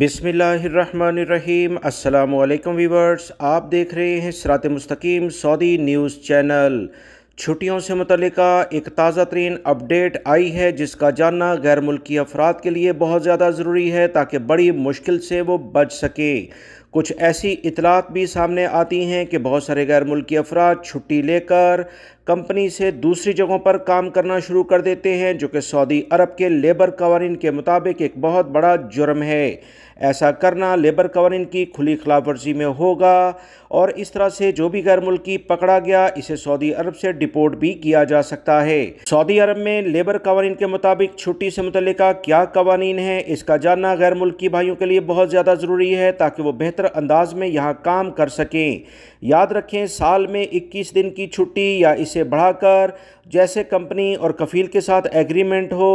बिसमीम् अल्लाम वीवर्स आप देख रहे हैं सरात मस्तकीम सऊदी न्यूज़ चैनल छुट्टियों से मुतलका एक ताज़ा तरीन अपडेट आई है जिसका जानना गैर मुल्की अफराद के लिए बहुत ज़्यादा ज़रूरी है ताकि बड़ी मुश्किल से वो बच सके कुछ ऐसी इतलात भी सामने आती हैं कि बहुत सारे गैर मुल्की अफराद छुट्टी लेकर कंपनी से दूसरी जगहों पर काम करना शुरू कर देते हैं जो कि सऊदी अरब के लेबर कवानीन के मुताबिक एक बहुत बड़ा जुर्म है ऐसा करना लेबर कवानीन की खुली खिलाफ वर्जी में होगा और इस तरह से जो भी गैर मुल्की पकड़ा गया इसे सऊदी अरब से डिपोर्ट भी किया जा सकता है सऊदी अरब में लेबर कवानीन के मुताबिक छुट्टी से मुतल क्या कवानीन है इसका जानना गैर मुल्की भाइयों के लिए बहुत ज़्यादा ज़रूरी है ताकि वो बेहतर अंदाज में यहाँ काम कर सकें याद रखें साल में इक्कीस दिन की छुट्टी या इसे बढ़ाकर जैसे कंपनी और कफील के साथ एग्रीमेंट हो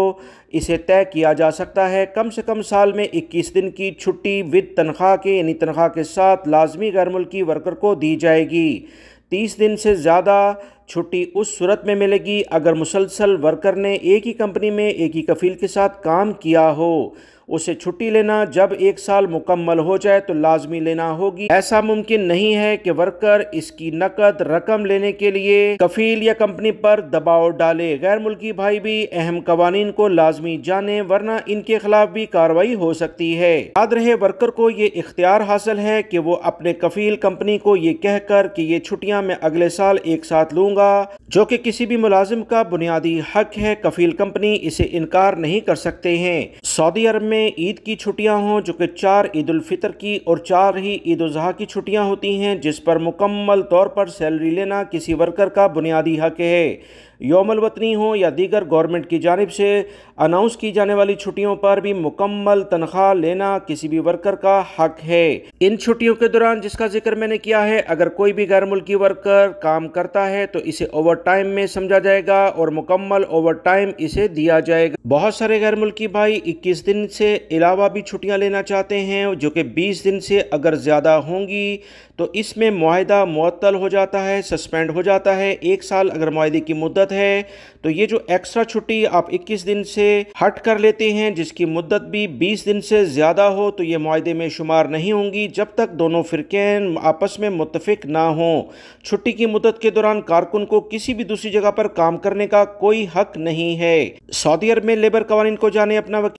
इसे तय किया जा सकता है कम से कम साल में इक्कीस दिन की छुट्टी विद तनख्वाह के यानी तनख्वाह के साथ लाजमी गैर मुल्की वर्क वर्कर को दी जाएगी तीस दिन से ज़्यादा छुट्टी उस सूरत में मिलेगी अगर मुसलसल वर्कर ने एक ही कंपनी में एक ही कफ़ील के साथ काम किया हो उसे छुट्टी लेना जब एक साल मुकम्मल हो जाए तो लाजमी लेना होगी ऐसा मुमकिन नहीं है कि वर्कर इसकी नकद रकम लेने के लिए कफील या कंपनी पर दबाव डाले गैर मुल्की भाई भी अहम कवानीन को लाजमी जाने वरना इनके खिलाफ भी कार्रवाई हो सकती है याद रहे वर्कर को ये इख्तियार हासिल है कि वो अपने कफील कंपनी को ये कहकर कि ये छुट्टियां मैं अगले साल एक साथ लूंगा जो कि किसी भी मुलाजिम का बुनियादी हक है कफील कंपनी इसे इनकार नहीं कर सकते हैं सऊदी अरब में में ईद की छुट्टियां हों जो कि चार ईद फितर की और चार ही ईद अजी की छुट्टियां होती हैं जिस पर मुकम्मल तौर पर सैलरी लेना किसी वर्कर का बुनियादी हक है योमल वतनी हो या दीगर गवर्नमेंट की जानब से अनाउंस की जाने वाली छुट्टियों पर भी मुकम्मल तनख्वाह लेना किसी भी वर्कर का हक है इन छुट्टियों के दौरान जिसका जिक्र मैंने किया है अगर कोई भी गैर मुल्की वर्कर काम करता है तो इसे ओवर टाइम में समझा जाएगा और मुकम्मल ओवर टाइम इसे दिया जाएगा बहुत सारे गैर मुल्की भाई इक्कीस दिन से के अलावा भी छुट्टियां लेना चाहते हैं जो कि 20 दिन से अगर ज़्यादा होंगी तो इसमें माहदा मअतल हो जाता है सस्पेंड हो जाता है एक साल अगर माहदे की मुद्दत है तो ये जो एक्स्ट्रा छुट्टी आप 21 दिन से हट कर लेते हैं जिसकी मुद्दत भी 20 दिन से ज़्यादा हो तो ये माहदे में शुमार नहीं होंगी जब तक दोनों फ़िरक़ें आपस में मुतफिक ना हों छुट्टी की मुद्दत के दौरान कारकुन को किसी भी दूसरी जगह पर काम करने का कोई हक नहीं है सऊदी अरब में लेबर कवानीन को जाने अपना